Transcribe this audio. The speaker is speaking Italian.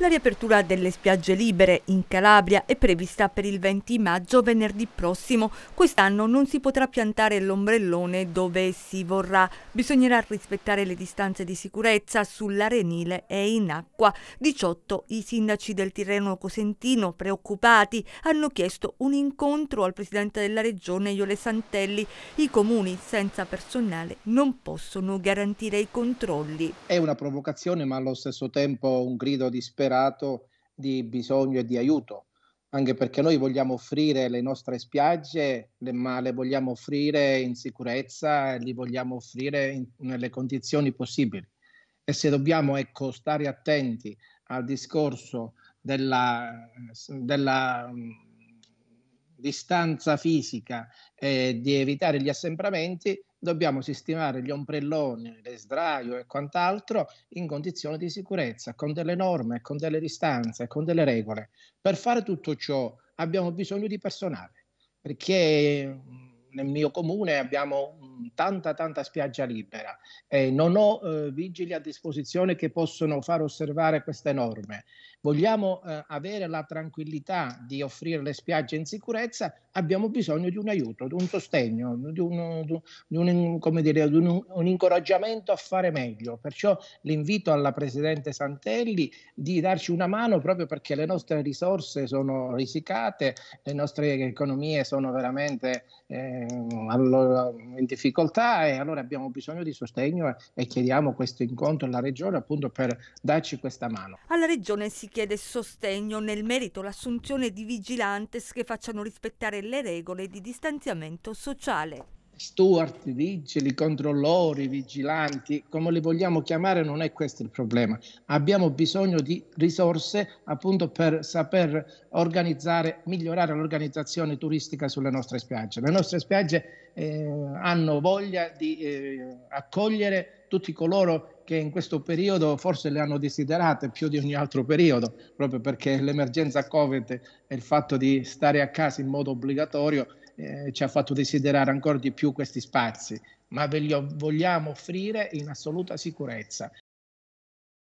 La riapertura delle spiagge libere in Calabria è prevista per il 20 maggio venerdì prossimo. Quest'anno non si potrà piantare l'ombrellone dove si vorrà. Bisognerà rispettare le distanze di sicurezza sull'arenile e in acqua. 18 i sindaci del Tirreno Cosentino preoccupati hanno chiesto un incontro al presidente della regione Iole Santelli. I comuni senza personale non possono garantire i controlli. È una provocazione ma allo stesso tempo un grido di speranza sviscerato di bisogno e di aiuto, anche perché noi vogliamo offrire le nostre spiagge, ma le vogliamo offrire in sicurezza, e li vogliamo offrire in, nelle condizioni possibili. E se dobbiamo ecco, stare attenti al discorso della, della distanza fisica e di evitare gli assembramenti, dobbiamo sistemare gli ombrelloni, le sdraio e quant'altro in condizioni di sicurezza, con delle norme, con delle distanze, con delle regole. Per fare tutto ciò abbiamo bisogno di personale, perché nel mio comune abbiamo mm, tanta tanta spiaggia libera eh, non ho eh, vigili a disposizione che possono far osservare queste norme. Vogliamo eh, avere la tranquillità di offrire le spiagge in sicurezza, abbiamo bisogno di un aiuto, di un sostegno, di, uno, di, un, dire, di un, un, incoraggiamento a fare meglio. Perciò l'invito alla Presidente Santelli di darci una mano proprio perché le nostre risorse sono risicate, le nostre economie sono veramente eh, Mm, in difficoltà e allora abbiamo bisogno di sostegno e chiediamo questo incontro alla Regione appunto per darci questa mano. Alla Regione si chiede sostegno nel merito l'assunzione di vigilantes che facciano rispettare le regole di distanziamento sociale steward, vigili, controllori, vigilanti, come li vogliamo chiamare, non è questo il problema. Abbiamo bisogno di risorse appunto per saper organizzare, migliorare l'organizzazione turistica sulle nostre spiagge. Le nostre spiagge eh, hanno voglia di eh, accogliere tutti coloro che in questo periodo forse le hanno desiderate più di ogni altro periodo, proprio perché l'emergenza Covid e il fatto di stare a casa in modo obbligatorio eh, ci ha fatto desiderare ancora di più questi spazi, ma ve li vogliamo offrire in assoluta sicurezza,